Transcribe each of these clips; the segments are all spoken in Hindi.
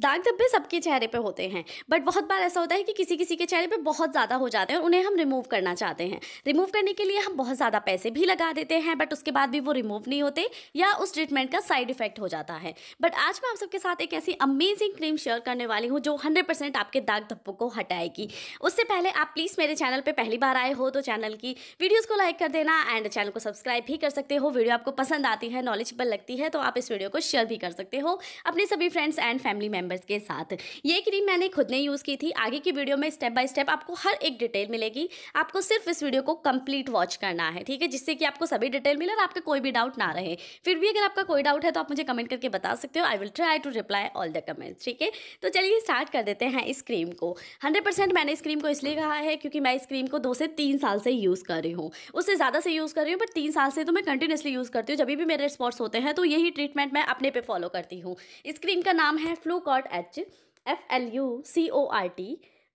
दाग धब्बे सबके चेहरे पे होते हैं बट बहुत बार ऐसा होता है कि किसी किसी के चेहरे पे बहुत ज़्यादा हो जाते हैं और उन्हें हम रिमूव करना चाहते हैं रिमूव करने के लिए हम बहुत ज़्यादा पैसे भी लगा देते हैं बट उसके बाद भी वो रिमूव नहीं होते या उस ट्रीटमेंट का साइड इफेक्ट हो जाता है बट आज मैं आप सबके साथ एक ऐसी अमेजिंग क्रीम शेयर करने वाली हूँ जो हंड्रेड आपके दाग धब्बों को हटाएगी उससे पहले आप प्लीज़ मेरे चैनल पर पहली बार आए हो तो चैनल की वीडियोज़ को लाइक कर देना एंड चैनल को सब्सक्राइब भी कर सकते हो वीडियो आपको पसंद आती है नॉलेजबल लगती है तो आप इस वीडियो को शेयर भी कर सकते हो अपने सभी friends and family member members के साथ ये क्रीम मैंने खुद ने यूज़ की थी आगे की वीडियो में स्टेप बाय स्टेप आपको हर एक डिटेल मिलेगी आपको सिर्फ इस वीडियो को कंप्लीट वॉच करना है ठीक है जिससे कि आपको सभी डिटेल मिले और आपका कोई भी डाउट ना रहे फिर भी अगर आपका कोई डाउट है तो आप मुझे कमेंट करके बता सकते हो I will try to reply all the comments ठीक है तो चलिए स्टार्ट कर देते हैं इस क्रीम को हंड्रेड मैंने इस क्रीम को इसलिए कहा है क्योंकि मैं इस क्रीम को दो से तीन साल से यूज़ कर रही हूँ उससे ज़्यादा से यूज़ कर रही हूँ बट तीन साल से तो मैं कंटिन्यूसली यूज़ करती हूँ जब भी मेरे स्पॉट्स होते हैं तो यही ट्रीटमेंट मैं अपने पे फॉलो करती हूँ इस क्रीम का नाम है Flu dot H F L U C O R T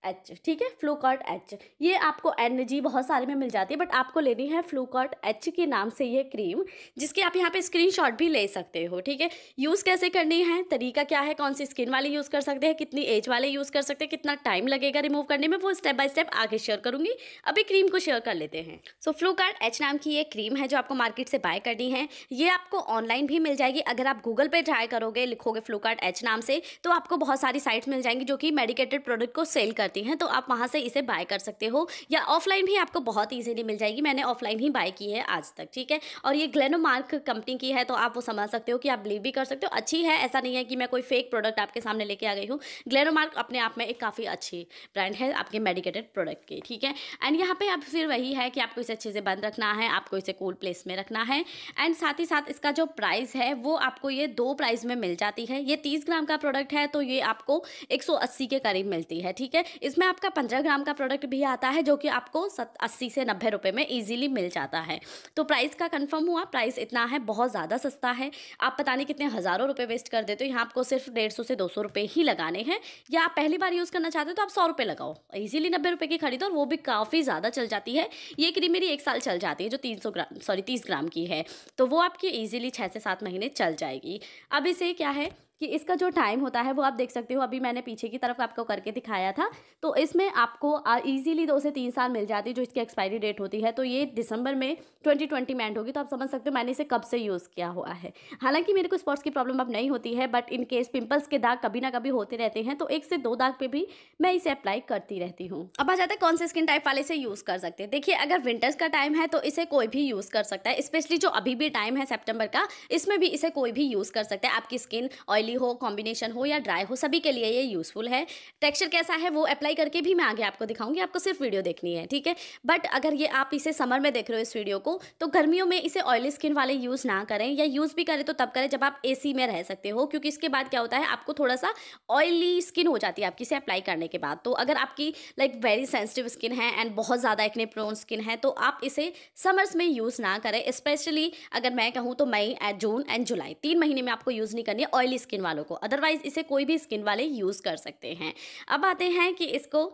H ठीक है फ्लूकार्ट एच ये आपको एनर्जी बहुत सारे में मिल जाती है बट आपको लेनी है फ्लूकार्ट एच के नाम से ये क्रीम जिसके आप यहाँ पे स्क्रीनशॉट भी ले सकते हो ठीक है यूज़ कैसे करनी है तरीका क्या है कौन सी स्किन वाले यूज़ कर सकते हैं कितनी एज वाले यूज़ कर सकते हैं कितना टाइम लगेगा रिमूव करने में वो स्टेप बाय स्टेप आगे शेयर करूँगी अभी क्रीम को शेयर कर लेते हैं सो फ्लूकार्ट एच नाम की ये क्रीम है जो आपको मार्केट से बाय करनी है ये आपको ऑनलाइन भी मिल जाएगी अगर आप गूगल पर ट्राई करोगे लिखोगे फ्लूकार्ट एच नाम से तो आपको बहुत सारी साइट्स मिल जाएंगी जो कि मेडिकेटेड प्रोडक्ट को सेल करते करती हैं तो आप वहाँ से इसे बाय कर सकते हो या ऑफलाइन भी आपको बहुत ईजीली मिल जाएगी मैंने ऑफलाइन ही बाय की है आज तक ठीक है और ये ग्लेनोमार्क कंपनी की है तो आप वो समझ सकते हो कि आप बिलीव भी कर सकते हो अच्छी है ऐसा नहीं है कि मैं कोई फेक प्रोडक्ट आपके सामने लेके आ गई हूँ ग्लेनोमार्क अपने आप में एक काफ़ी अच्छी ब्रांड है आपके मेडिकेटेड प्रोडक्ट की ठीक है एंड यहाँ पर आप फिर वही है कि आपको इसे अच्छे से बंद रखना है आपको इसे कूल प्लेस में रखना है एंड साथ ही साथ इसका जो प्राइस है वो आपको ये दो प्राइस में मिल जाती है ये तीस ग्राम का प्रोडक्ट है तो ये आपको एक के करीब मिलती है ठीक है इसमें आपका पंद्रह ग्राम का प्रोडक्ट भी आता है जो कि आपको सत अस्सी से नब्बे रुपये में ईजिली मिल जाता है तो प्राइस का कन्फर्म हुआ प्राइस इतना है बहुत ज़्यादा सस्ता है आप पता नहीं कितने हज़ारों रुपये वेस्ट कर देते हो यहाँ आपको सिर्फ डेढ़ सौ से दो सौ रुपये ही लगाने हैं या आप पहली बार यूज़ करना चाहते हो तो आप सौ रुपये लगाओ ईजिली नब्बे रुपये की खरीदो और वो भी काफ़ी ज़्यादा चल जाती है ये क्रीम मेरी एक साल चल जाती है जो तीन सौ ग्राम सॉरी तीस ग्राम की है तो वो आपकी ईजिली छः से सात महीने चल जाएगी अब इसे क्या है कि इसका जो टाइम होता है वो आप देख सकते हो अभी मैंने पीछे की तरफ आपको करके दिखाया था तो इसमें आपको ईजिली दो से तीन साल मिल जाती है जो इसकी एक्सपायरी डेट होती है तो ये दिसंबर में ट्वेंटी ट्वेंटी में एंड होगी तो आप समझ सकते हो मैंने इसे कब से यूज़ किया हुआ है हालांकि मेरे को स्पॉट्स की प्रॉब्लम अब नहीं होती है बट इनकेस पिम्पल्स पिंपल्स के दाग कभी ना कभी होते रहते हैं तो एक से दो दाग पर भी मैं इसे अप्लाई करती रहती हूँ अब आ जाता है कौन से स्किन टाइप वाले इसे यूज़ कर सकते हैं देखिए अगर विंटर्स का टाइम है तो इसे कोई भी यूज़ कर सकता है स्पेशली जो अभी भी टाइम है सेप्टेम्बर का इसमें भी इसे कोई भी यूज़ कर सकता है आपकी स्किन ऑयली ऑयली हो कॉम्बिनेशन हो या ड्राई हो सभी के लिए ये यूज़फुल है टेक्सचर कैसा है वो अप्लाई करके भी मैं आगे आपको दिखाऊंगी आपको सिर्फ वीडियो देखनी है ठीक है बट अगर ये आप इसे समर में देख रहे हो इस वीडियो को तो गर्मियों में इसे ऑयली स्किन वाले यूज़ ना करें या यूज़ भी करें तो तब करें जब आप ए में रह सकते हो क्योंकि इसके बाद क्या होता है आपको थोड़ा सा ऑयली स्किन हो जाती है आपकी इसे अप्लाई करने के बाद तो अगर आपकी लाइक वेरी सेंसिटिव स्किन है एंड बहुत ज़्यादा इतने प्रोन स्किन है तो आप इसे समर्स में यूज़ ना करें स्पेशली अगर मैं कहूँ तो मई जून एंड जुलाई तीन महीने में आपको यूज़ नहीं करनी है ऑयली स्किन स्किन वालों को अदरवाइज़ इसे कोई भी स्किन वाले यूज़ कर सकते हैं अब आते हैं कि इसको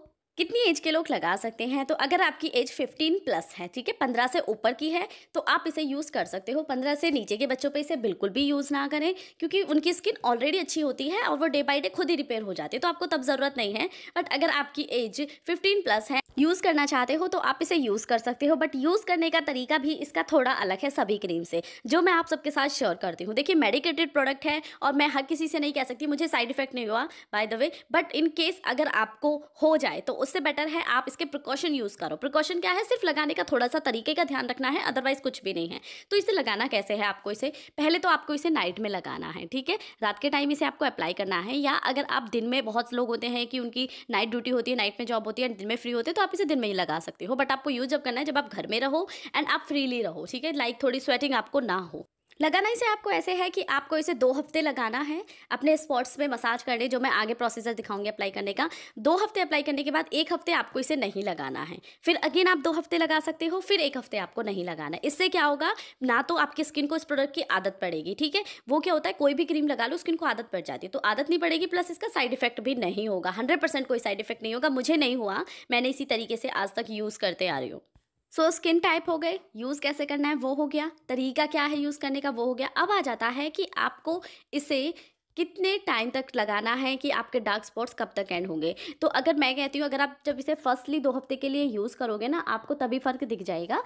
कितनी एज के लोग लगा सकते हैं तो अगर आपकी एज 15 प्लस है ठीक है 15 से ऊपर की है तो आप इसे यूज़ कर सकते हो 15 से नीचे के बच्चों पे इसे बिल्कुल भी यूज़ ना करें क्योंकि उनकी स्किन ऑलरेडी अच्छी होती है और वो डे बाई डे खुद ही रिपेयर हो जाती है तो आपको तब ज़रूरत नहीं है बट अगर आपकी एज फिफ्टीन प्लस है यूज़ करना चाहते हो तो आप इसे यूज़ कर सकते हो बट यूज़ करने का तरीका भी इसका थोड़ा अलग है सभी क्रीम से जो मैं आप सबके साथ शेयर करती हूँ देखिए मेडिकेटेड प्रोडक्ट है और मैं हर किसी से नहीं कह सकती मुझे साइड इफेक्ट नहीं हुआ by the way but in case अगर आपको हो जाए तो उस उससे बेटर है आप इसके प्रिकॉशन यूज़ करो प्रिकॉशन क्या है सिर्फ लगाने का थोड़ा सा तरीके का ध्यान रखना है अदरवाइज़ कुछ भी नहीं है तो इसे लगाना कैसे है आपको इसे पहले तो आपको इसे नाइट में लगाना है ठीक है रात के टाइम इसे आपको अप्लाई करना है या अगर आप दिन में बहुत लोग होते हैं कि उनकी नाइट ड्यूटी होती है नाइट में जॉब होती है दिन में फ्री होते हैं तो आप इसे दिन में ही लगा सकते हो बट आपको यूज़ जब करना है जब आप घर में रहो एंड आप फ्रीली रहो ठीक है लाइक थोड़ी स्वेटिंग आपको ना हो लगाना इसे आपको ऐसे है कि आपको इसे दो हफ्ते लगाना है अपने स्पॉट्स में मसाज करने जो मैं आगे प्रोसीजर दिखाऊंगी अप्लाई करने का दो हफ्ते अप्लाई करने के बाद एक हफ्ते आपको इसे नहीं लगाना है फिर अगेन आप दो हफ्ते लगा सकते हो फिर एक हफ्ते आपको नहीं लगाना इससे क्या होगा ना तो आपकी स्किन को इस प्रोडक्ट की आदत पड़ेगी ठीक है वो क्या होता है कोई भी क्रीम लगा लो स्किन को आदत पड़ जाती है तो आदत नहीं पड़ेगी प्लस इसका साइड इफेक्ट भी नहीं होगा हंड्रेड कोई साइड इफेक्ट नहीं होगा मुझे नहीं हुआ मैंने इसी तरीके से आज तक यूज़ करते आ रही हूँ सो स्किन टाइप हो गए यूज़ कैसे करना है वो हो गया तरीका क्या है यूज़ करने का वो हो गया अब आ जाता है कि आपको इसे कितने टाइम तक लगाना है कि आपके डार्क स्पॉट्स कब तक एंड होंगे तो अगर मैं कहती हूँ अगर आप जब इसे फर्स्टली दो हफ्ते के लिए यूज़ करोगे ना आपको तभी फ़र्क दिख जाएगा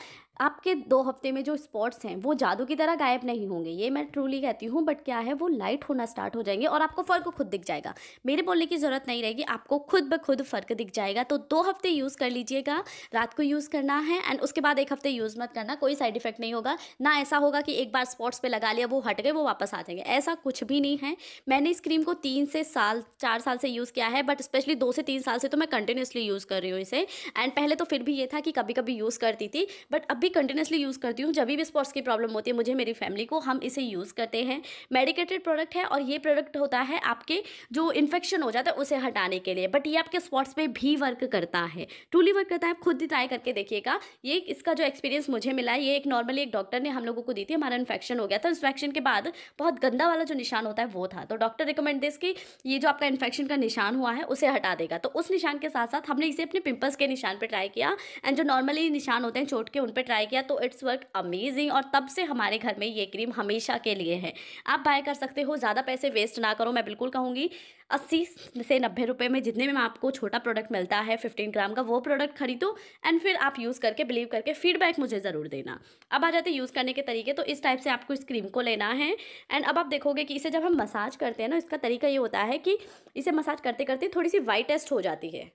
आपके दो हफ्ते में जो स्पॉट्स हैं वो जादू की तरह गायब नहीं होंगे ये मैं ट्रूली कहती हूँ बट क्या है वो लाइट होना स्टार्ट हो जाएंगे और आपको फ़र्क खुद दिख जाएगा मेरे बोलने की ज़रूरत नहीं रहेगी आपको खुद ब खुद फ़र्क दिख जाएगा तो दो हफ्ते यूज़ कर लीजिएगा रात को यूज़ करना है एंड उसके बाद एक हफ्ते यूज़ मत करना कोई साइड इफेक्ट नहीं होगा ना ऐसा होगा कि एक बार स्पॉट्स पर लगा लिया वो हट गए वो वापस आ जाएंगे ऐसा कुछ भी नहीं है मैंने इस क्रीम को तीन से साल चार साल से यूज़ किया है बट स्पेशली दो से तीन साल से तो मैं कंटिन्यूसली यूज़ कर रही हूँ इसे एंड पहले तो फिर भी ये था कि कभी कभी यूज़ करती थी बट अब भी कंटिन्यूसली यूज़ करती हूँ जब भी स्पॉट्स की प्रॉब्लम होती है मुझे मेरी फैमिली को हम इसे यूज़ करते हैं मेडिकेटेड प्रोडक्ट है और ये प्रोडक्ट होता है आपके जो इन्फेक्शन हो जाता है उसे हटाने के लिए बट ये आपके स्पॉट्स पर भी वर्क करता है ट्रूली वर्क करता है आप खुद ही ट्राई करके देखिएगा ये इसका जो एक्सपीरियंस मुझे मिला है ये एक नॉर्मली एक डॉक्टर ने हम लोगों को दी थी हमारा इन्फेक्शन हो गया था इन्फेक्शन के बाद बहुत गंदा वाला जो निशान होता है वो था था तो डॉक्टर रिकमेंड दिस कि ये जो आपका इन्फेक्शन का निशान हुआ है उसे हटा देगा तो उस निशान के साथ साथ हमने इसे अपने पिंपल्स के निशान पर ट्राई किया एंड जो नॉर्मली निशान होते हैं चोट के उन पर ट्राई किया तो इट्स वर्क अमेजिंग और तब से हमारे घर में ये क्रीम हमेशा के लिए है आप बाय कर सकते हो ज़्यादा पैसे वेस्ट ना करो मैं बिल्कुल कहूँगी अस्सी से नब्बे रुपये में जितने में आपको छोटा प्रोडक्ट मिलता है फिफ्टीन ग्राम का वो प्रोडक्ट खरीदो एंड फिर आप यूज़ करके बिलीव करके फीडबैक मुझे ज़रूर देना अब आ जाते यूज़ करने के तरीके तो इस टाइप से आपको इस क्रीम को लेना है एंड अब आप देखोगे कि इसे जब हम मसाज करते हैं ना इसका तरीका ये होता है कि इसे मसाज करते करते थोड़ी सी वाइटेस्ट हो जाती है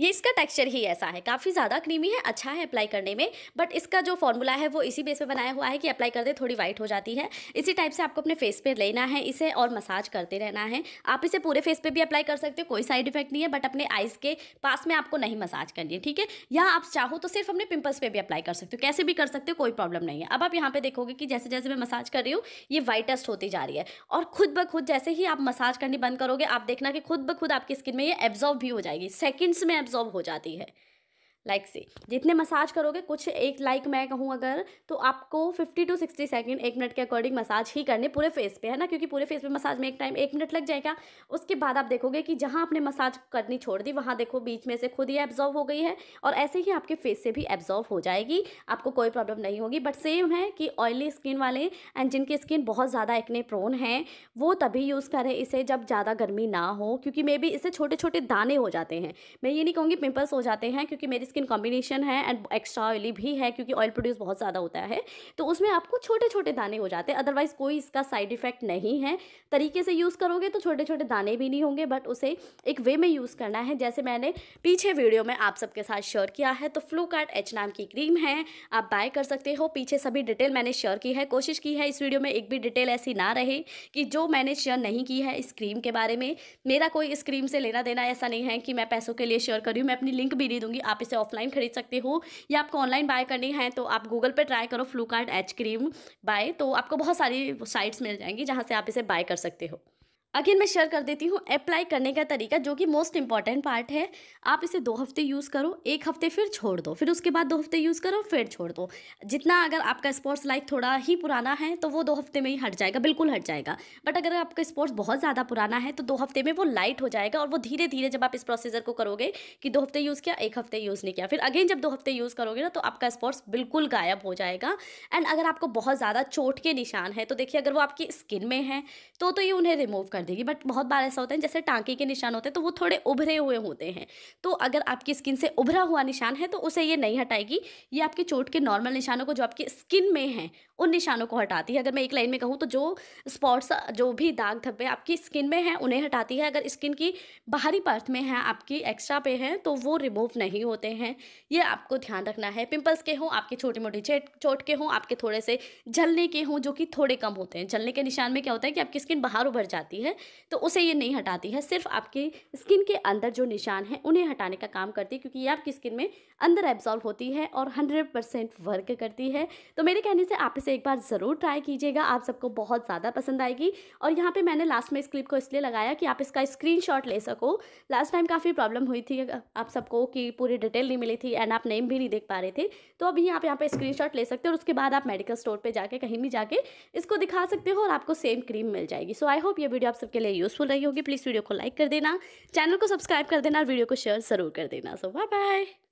ये इसका टेक्सचर ही ऐसा है काफ़ी ज़्यादा क्रीमी है अच्छा है अप्लाई करने में बट इसका जो फॉर्मूला है वो इसी बेस पे बनाया हुआ है कि अप्लाई करते थोड़ी वाइट हो जाती है इसी टाइप से आपको अपने फेस पे लेना है इसे और मसाज करते रहना है आप इसे पूरे फेस पे भी अप्लाई कर सकते हो कोई साइड इफेक्ट नहीं है बट अपने आइज़ के पास में आपको नहीं मसाज करनी है ठीक है या आप चाहो तो सिर्फ अपने पिम्पल्स पर भी अप्लाई कर सकते हो कैसे भी कर सकते हो कोई प्रॉब्लम नहीं है अब आप यहाँ पर देखोगे कि जैसे जैसे मैं मसाज कर रही हूँ ये वाइटेस्ट होती जा रही है और खुद ब खुद जैसे ही आप मसाज करनी बंद करोगे आप देखना कि खुद ब खुद आपकी स्किन में ये एब्जॉर्व भी हो जाएगी सेकेंड्स में एब्जॉर्ब हो जाती है लाइक से जितने मसाज करोगे कुछ एक लाइक मैं कहूँ अगर तो आपको फिफ्टी टू सिक्सटी सेकेंड एक मिनट के अकॉर्डिंग मसाज ही करने पूरे फेस पे है ना क्योंकि पूरे फेस पे मसाज में एक टाइम एक मिनट लग जाएगा उसके बाद आप देखोगे कि जहाँ आपने मसाज करनी छोड़ दी वहाँ देखो बीच में से खुद ही एब्जॉर्व हो गई है और ऐसे ही आपके फेस से भी एब्जॉर्व हो जाएगी आपको कोई प्रॉब्लम नहीं होगी बट सेम है कि ऑयली स्किन वाले एंड जिनकी स्किन बहुत ज़्यादा एक्ने प्रोन है वो तभी यूज़ करें इसे जब ज़्यादा गर्मी ना हो क्योंकि मे बी इसे छोटे छोटे दाने हो जाते हैं मैं ये नहीं कहूँगी पिम्पल्स हो जाते हैं क्योंकि मेरी स्किन कॉम्बिनेशन है एंड एक्स्ट्रा ऑयली भी है क्योंकि ऑयल प्रोड्यूस बहुत ज़्यादा होता है तो उसमें आपको छोटे छोटे दाने हो जाते हैं अदरवाइज़ कोई इसका साइड इफ़ेक्ट नहीं है तरीके से यूज़ करोगे तो छोटे छोटे दाने भी नहीं होंगे बट उसे एक वे में यूज़ करना है जैसे मैंने पीछे वीडियो में आप सबके साथ शेयर किया है तो फ्लू कार्ट एच नाम की क्रीम है आप बाय कर सकते हो पीछे सभी डिटेल मैंने शेयर की है कोशिश की है इस वीडियो में एक भी डिटेल ऐसी ना रहे कि जो मैंने शेयर नहीं की है इस क्रीम के बारे में मेरा कोई इस क्रीम से लेना देना ऐसा नहीं है कि मैं पैसों के लिए शेयर कर रही हूँ मैं अपनी लिंक भी नहीं दूंगी आप इसे ऑफलाइन खरीद सकते हो या आपको ऑनलाइन बाय करनी है तो आप गूगल पर ट्राई करो फ्लूकार्ट एच क्रीम बाय तो आपको बहुत सारी साइट्स मिल जाएंगी जहाँ से आप इसे बाय कर सकते हो अगेन मैं शेयर कर देती हूँ अप्लाई करने का तरीका जो कि मोस्ट इंपॉर्टेंट पार्ट है आप इसे दो हफ्ते यूज़ करो एक हफ्ते फिर छोड़ दो फिर उसके बाद दो हफ्ते यूज़ करो फिर छोड़ दो जितना अगर आपका स्पोर्ट्स लाइफ थोड़ा ही पुराना है तो वो दो हफ्ते में ही हट जाएगा बिल्कुल हट जाएगा बट अगर आपका स्पोर्ट्स बहुत ज़्यादा पुराना है तो दो हफ्ते में वो लाइट हो जाएगा और वो धीरे धीरे जब आप इस प्रोसीजर को करोगे कि दो हफ्ते यूज़ किया एक हफ्ते यूज़ नहीं किया फिर अगेन जब दो हफ्ते यूज़ करोगे ना तो आपका स्पोर्ट्स बिल्कुल गायब हो जाएगा एंड अगर आपको बहुत ज़्यादा चोट के निशान है तो देखिए अगर वो आपकी स्किन में है तो, तो ये उन्हें रिमूव कर देगी बट बहुत बार ऐसा होता है जैसे टाँके के निशान होते हैं तो वो थोड़े उभरे हुए होते हैं तो अगर आपकी स्किन से उभरा हुआ निशान है तो उसे ये नहीं हटाएगी ये आपकी चोट के नॉर्मल निशानों को जो आपकी स्किन में है उन निशानों को हटाती है अगर मैं एक लाइन में कहूँ तो जो स्पॉट्स जो भी दाग धब्बे आपकी स्किन में हैं उन्हें हटाती है अगर स्किन की बाहरी पार्थ में है आपकी एक्स्ट्रा पे हैं तो वो रिमूव नहीं होते हैं ये आपको ध्यान रखना है पिंपल्स के हों आपके छोटी मोटी चोट के हों आपके थोड़े से जलने के हों जो कि थोड़े कम होते हैं जलने के निशान में क्या होता है कि आपकी स्किन बाहर उभर जाती है तो उसे ये नहीं हटाती है सिर्फ आपकी स्किन के अंदर जो निशान है उन्हें हटाने का काम करती है क्योंकि ये आपकी स्किन में अंदर एब्जॉर्व होती है और हंड्रेड परसेंट वर्क करती है तो मेरे कहने से आप इसे एक बार ज़रूर ट्राई कीजिएगा आप सबको बहुत ज़्यादा पसंद आएगी और यहाँ पर मैंने लास्ट में इस क्लिप को इसलिए लगाया कि आप इसका स्क्रीन ले सको लास्ट टाइम काफ़ी प्रॉब्लम हुई थी आप सबको कि पूरी डिटेल नहीं मिली थी एंड आप नेम भी नहीं देख पा रहे थे तो अभी आप यहाँ पर स्क्रीन ले सकते हो और उसके बाद आप मेडिकल स्टोर पे जाके कहीं भी जाके इसको दिखा सकते हो और आपको सेम क्रीम मिल जाएगी सो आई होप ये वीडियो आप सबके लिए यूज़फुल रही होगी प्लीज़ वीडियो को लाइक कर देना चैनल को सब्सक्राइब कर देना और वीडियो को शेयर ज़रूर कर देना सो बाय बाय